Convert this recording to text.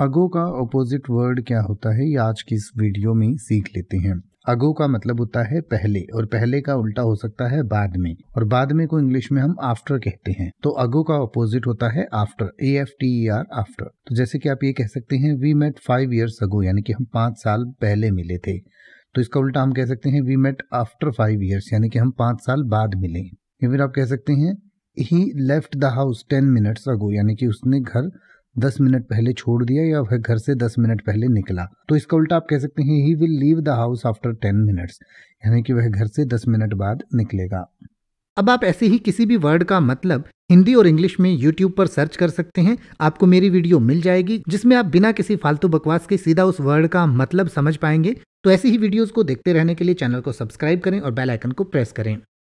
अगो का opposite word क्या होता है ये आज की इस वीडियो में सीख लेते हैं अगो का मतलब होता है पहले और पहले का उल्टा हो सकता है बाद में और बाद में को इंग्लिश में हम आफ्टर कहते हैं तो अगो का ऑपोजिट होता है after A F T E R after तो जैसे कि आप ये कह सकते हैं we met five years ago यानी कि हम पाँच साल पहले मिले थे तो इसका उल्टा हम कह सकते हैं we met after five years यानी कि हम पाँच साल बाद मिले या फिर आप कह सकते हैं he left the house ten minutes ago यानी कि उसने घर दस मिनट पहले छोड़ दिया या वह घर से दस मिनट पहले निकला तो इसका उल्टा आप कह सकते हैं he will leave the house after ten minutes यानी कि वह घर से दस मिनट बाद निकलेगा अब आप ऐसे ही किसी भी वर्ड का मतलब हिंदी और इंग्लिश में यूट्यूब पर सर्च कर सकते हैं आपको मेरी वीडियो मिल जाएगी जिसमें आप बिना किसी फालतू बकवास के सीधा उस वर्ड का मतलब समझ पाएंगे तो ऐसी ही वीडियोस को देखते रहने के लिए चैनल को सब्सक्राइब करें और बेल आइकन को प्रेस करें